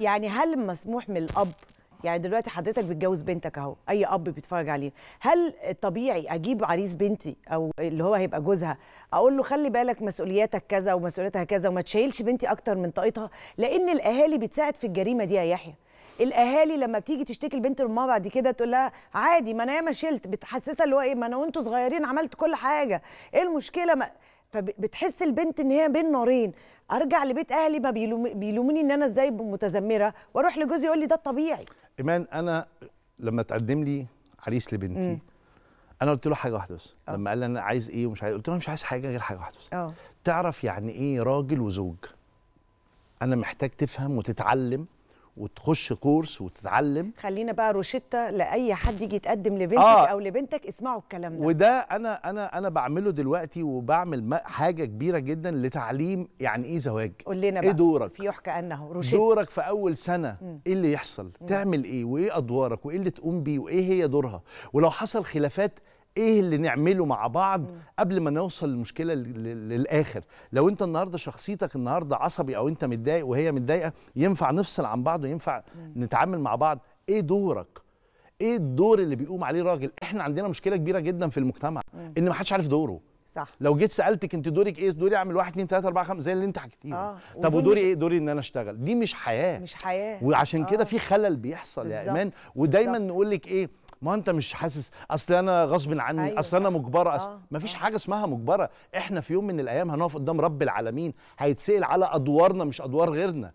يعني هل مسموح من الاب يعني دلوقتي حضرتك بتجوز بنتك اهو اي اب بيتفرج علينا هل طبيعي اجيب عريس بنتي او اللي هو هيبقى جوزها اقول له خلي بالك مسؤولياتك كذا ومسؤولياتها كذا وما تشيلش بنتي اكتر من طاقتها لان الاهالي بتساعد في الجريمه دي يا يحيى الاهالي لما بتيجي تشتكي لبنت امها بعد كده تقول لها عادي ما انا ياما شلت بتحسسها اللي هو ايه ما انا وانتوا صغيرين عملت كل حاجه ايه المشكله ما فبتحس البنت ان هي بين نارين ارجع لبيت اهلي ما بيلوموني ان انا ازاي متذمره واروح لجوزي يقول لي ده الطبيعي ايمان انا لما تقدم لي عريس لبنتي م. انا قلت له حاجه واحده بس آه. لما قال لي انا عايز ايه ومش عايز قلت له مش عايز حاجه غير حاجه واحده بس آه. تعرف يعني ايه راجل وزوج انا محتاج تفهم وتتعلم وتخش كورس وتتعلم خلينا بقى روشته لاي حد يجي يتقدم لبنتك آه. او لبنتك اسمعوا الكلام ده وده انا انا انا بعمله دلوقتي وبعمل حاجه كبيره جدا لتعليم يعني ايه زواج قول لنا إيه بقى دورك في يحكى انه روشته دورك في اول سنه ايه اللي يحصل مم. تعمل ايه وايه ادوارك وايه اللي تقوم بيه وايه هي دورها ولو حصل خلافات ايه اللي نعمله مع بعض قبل ما نوصل المشكله للاخر لو انت النهارده شخصيتك النهارده عصبي او انت متضايق وهي متضايقه ينفع نفصل عن بعض وينفع نتعامل مع بعض ايه دورك ايه الدور اللي بيقوم عليه راجل احنا عندنا مشكله كبيره جدا في المجتمع ان ما حدش عارف دوره صح لو جيت سالتك انت دورك ايه دوري اعمل 1 2 3 4 5 زي اللي انت حكيتيه آه. طب ودوري ايه دوري ان انا اشتغل دي مش حياه مش حياه وعشان آه. كده في خلل بيحصل بالزبط. يا ايمان ودايما نقول لك ايه ما انت مش حاسس اصل انا غصب عني أيوة اصل انا مجبره أصل... آه. مفيش آه. حاجه اسمها مجبره احنا في يوم من الايام هنقف قدام رب العالمين هيتسال على ادوارنا مش ادوار غيرنا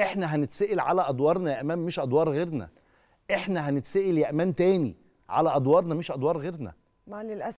احنا هنتسال على ادوارنا يا امام مش ادوار غيرنا احنا هنتسال يا امان تاني على ادوارنا مش ادوار غيرنا مع للاسف